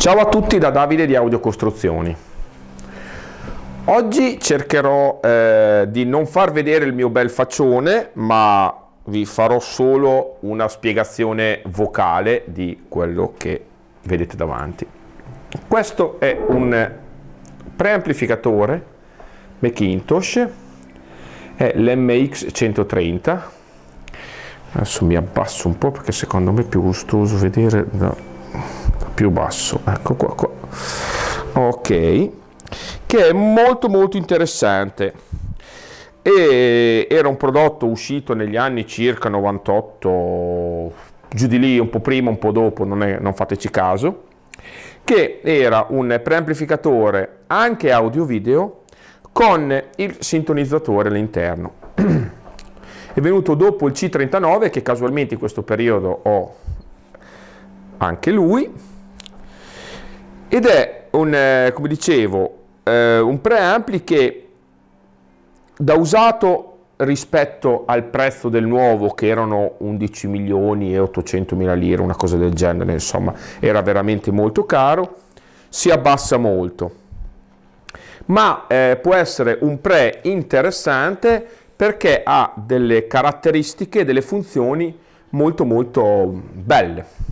Ciao a tutti da Davide di Audio Costruzioni. Oggi cercherò eh, di non far vedere il mio bel faccione, ma vi farò solo una spiegazione vocale di quello che vedete davanti. Questo è un preamplificatore Macintosh, è l'MX130. Adesso mi abbasso un po' perché secondo me è più gustoso vedere da più basso ecco qua qua ok che è molto molto interessante e era un prodotto uscito negli anni circa 98 giù di lì un po' prima un po' dopo non, è, non fateci caso che era un preamplificatore anche audio video con il sintonizzatore all'interno è venuto dopo il C39 che casualmente in questo periodo ho anche lui ed è un, eh, come dicevo, eh, un preampli che da usato rispetto al prezzo del nuovo che erano 11 milioni e 800 mila lire, una cosa del genere, insomma, era veramente molto caro, si abbassa molto. Ma eh, può essere un pre interessante perché ha delle caratteristiche, delle funzioni molto molto belle.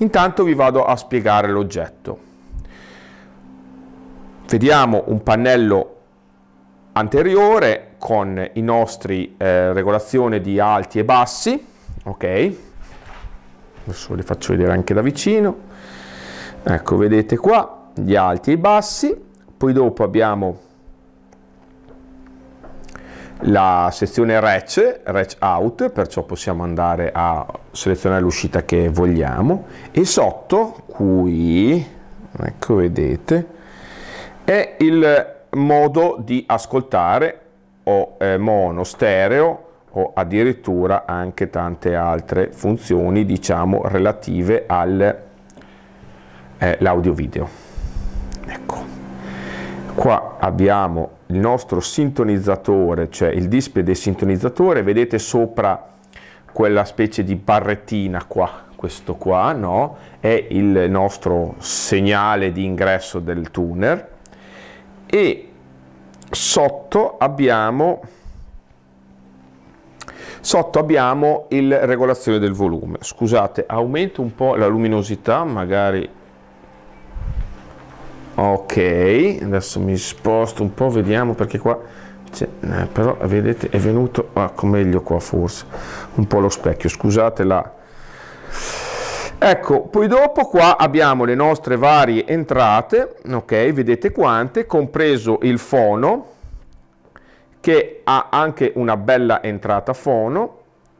Intanto vi vado a spiegare l'oggetto. Vediamo un pannello anteriore con i nostri eh, regolazione di alti e bassi, ok? Adesso li faccio vedere anche da vicino. Ecco, vedete qua gli alti e i bassi, poi dopo abbiamo la sezione Ratch, Ratch Out, perciò possiamo andare a selezionare l'uscita che vogliamo e sotto qui, ecco vedete, è il modo di ascoltare o eh, mono, stereo o addirittura anche tante altre funzioni diciamo relative all'audio eh, video. Ecco qua abbiamo il nostro sintonizzatore, cioè il display del sintonizzatore, vedete sopra quella specie di barrettina qua, questo qua, no? È il nostro segnale di ingresso del tuner e sotto abbiamo sotto abbiamo il regolazione del volume scusate aumento un po la luminosità magari ok adesso mi sposto un po' vediamo perché qua eh, però vedete è venuto ecco meglio qua forse un po' lo specchio scusate la Ecco, poi dopo qua abbiamo le nostre varie entrate, ok, vedete quante, compreso il fono, che ha anche una bella entrata fono,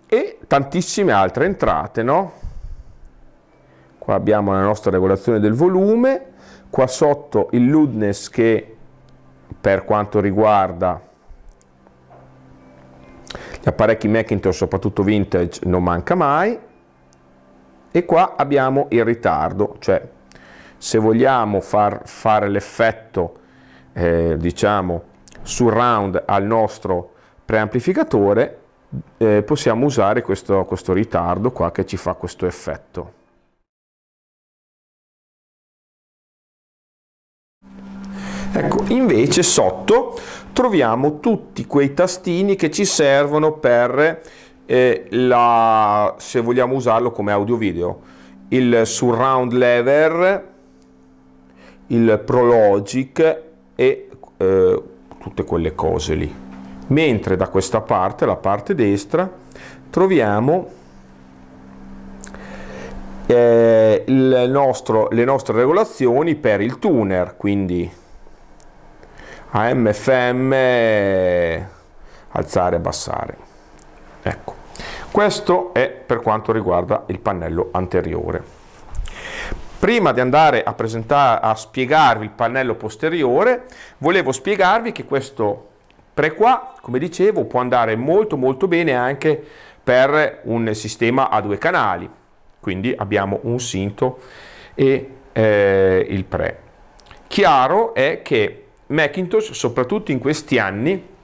e tantissime altre entrate, no? Qua abbiamo la nostra regolazione del volume, qua sotto il Ludness che per quanto riguarda gli apparecchi Macintosh, soprattutto vintage, non manca mai. E qua abbiamo il ritardo, cioè se vogliamo far fare l'effetto, eh, diciamo, surround al nostro preamplificatore, eh, possiamo usare questo, questo ritardo qua che ci fa questo effetto. Ecco, invece sotto troviamo tutti quei tastini che ci servono per, eh, la, se vogliamo usarlo come audio video, il surround lever, il prologic e eh, tutte quelle cose lì. Mentre da questa parte, la parte destra, troviamo eh, nostro, le nostre regolazioni per il tuner, quindi AMFM alzare e abbassare. Ecco, questo è per quanto riguarda il pannello anteriore. Prima di andare a, a spiegarvi il pannello posteriore, volevo spiegarvi che questo pre qua, come dicevo, può andare molto molto bene anche per un sistema a due canali. Quindi abbiamo un sinto e eh, il pre. Chiaro è che Macintosh, soprattutto in questi anni,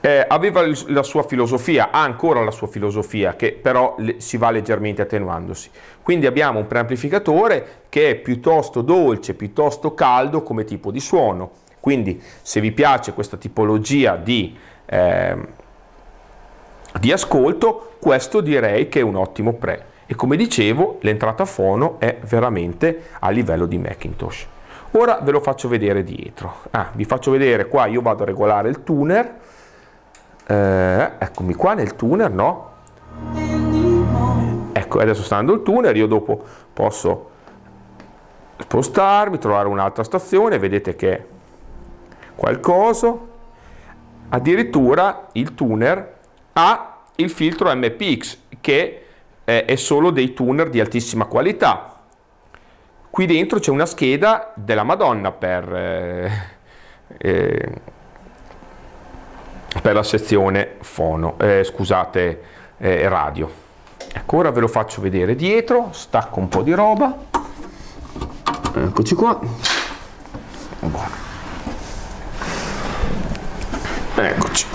eh, aveva la sua filosofia, ha ancora la sua filosofia, che però si va leggermente attenuandosi. Quindi abbiamo un preamplificatore che è piuttosto dolce, piuttosto caldo come tipo di suono. Quindi se vi piace questa tipologia di, eh, di ascolto, questo direi che è un ottimo pre. E come dicevo, l'entrata fono è veramente a livello di Macintosh. Ora ve lo faccio vedere dietro. Ah, vi faccio vedere qua, io vado a regolare il tuner. Eh, eccomi qua nel tuner, no? Ecco, adesso sta il tuner, io dopo posso spostarmi, trovare un'altra stazione, vedete che qualcosa. Addirittura il tuner ha il filtro MPX che eh, è solo dei tuner di altissima qualità Qui dentro c'è una scheda della Madonna per, eh, eh per la sezione fono, eh, scusate, eh, radio. Ecco, ora ve lo faccio vedere dietro, stacco un po' di roba. Eccoci qua. Eccoci.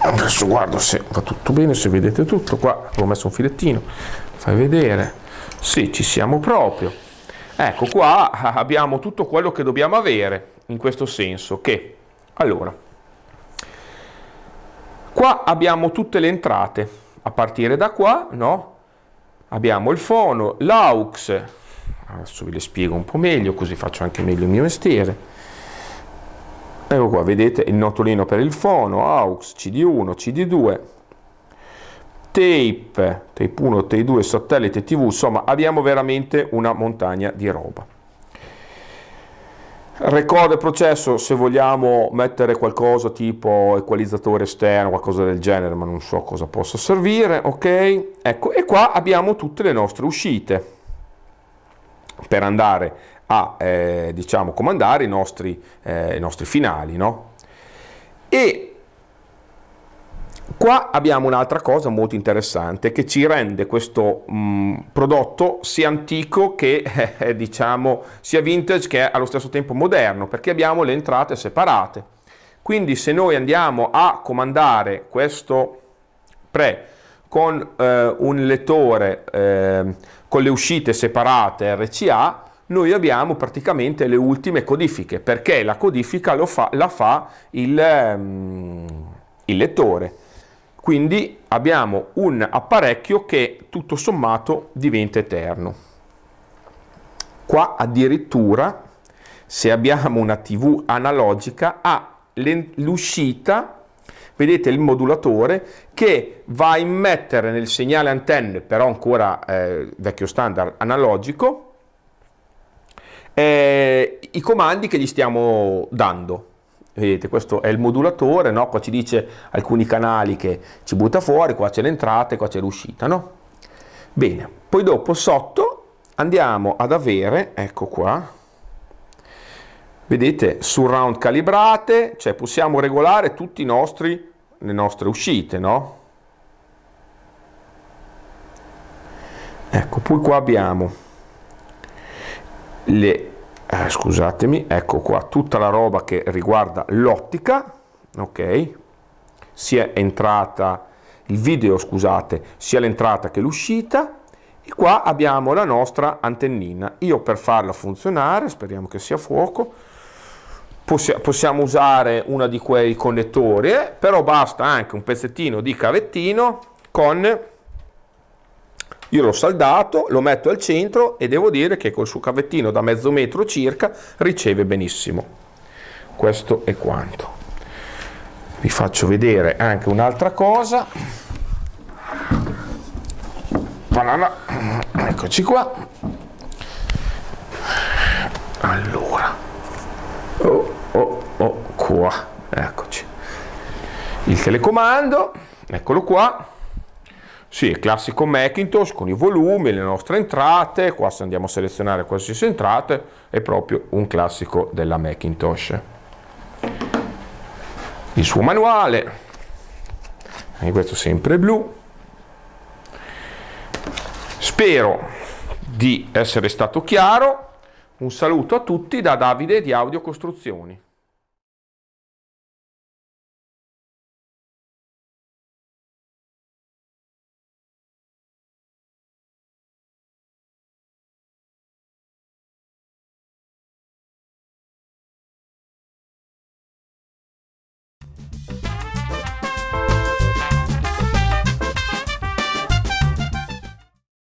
Adesso guardo se va tutto bene, se vedete tutto. Qua ho messo un filettino. Fai vedere. Sì, ci siamo proprio Ecco, qua abbiamo tutto quello che dobbiamo avere, in questo senso che, allora, qua abbiamo tutte le entrate, a partire da qua, no? Abbiamo il fono, l'aux, adesso vi le spiego un po' meglio, così faccio anche meglio il mio mestiere. Ecco qua, vedete il notolino per il fono, aux, cd1, cd2, tape, tape 1, tape 2, satellite, tv, insomma abbiamo veramente una montagna di roba. Record e processo, se vogliamo mettere qualcosa tipo equalizzatore esterno, qualcosa del genere, ma non so cosa possa servire, ok? Ecco, e qua abbiamo tutte le nostre uscite per andare a, eh, diciamo, comandare i nostri, eh, i nostri finali, no? E Qua abbiamo un'altra cosa molto interessante che ci rende questo mh, mm, prodotto sia antico che eh, diciamo sia vintage che allo stesso tempo moderno perché abbiamo le entrate separate. Quindi se noi andiamo a comandare questo pre con eh, un lettore eh, con le uscite separate RCA noi abbiamo praticamente le ultime codifiche perché la codifica fa, la fa il, mm, il lettore quindi abbiamo un apparecchio che tutto sommato diventa eterno. Qua addirittura, se abbiamo una TV analogica, ha l'uscita vedete il modulatore che va a immettere nel segnale antenne, però ancora eh, vecchio standard analogico, eh, i comandi che gli stiamo dando vedete questo è il modulatore no? qua ci dice alcuni canali che ci butta fuori qua c'è l'entrata e qua c'è l'uscita no? bene poi dopo sotto andiamo ad avere ecco qua vedete surround calibrate cioè possiamo regolare tutte le nostre uscite no? ecco poi qua abbiamo le eh, scusatemi, ecco qua tutta la roba che riguarda l'ottica, ok? Sia entrata il video, scusate, sia l'entrata che l'uscita e qua abbiamo la nostra antennina. Io per farla funzionare, speriamo che sia a fuoco, possiamo usare uno di quei connettori, eh? però basta anche un pezzettino di cavettino con io l'ho saldato, lo metto al centro e devo dire che col suo cavettino da mezzo metro circa riceve benissimo. Questo è quanto. Vi faccio vedere anche un'altra cosa. Banana. Eccoci qua. Allora. Oh, oh, oh, qua. Eccoci. Il telecomando. Eccolo qua sì, il classico Macintosh con i volumi, le nostre entrate, qua se andiamo a selezionare qualsiasi entrata, è proprio un classico della Macintosh. Il suo manuale, questo sempre blu. Spero di essere stato chiaro, un saluto a tutti da Davide di Audio Costruzioni.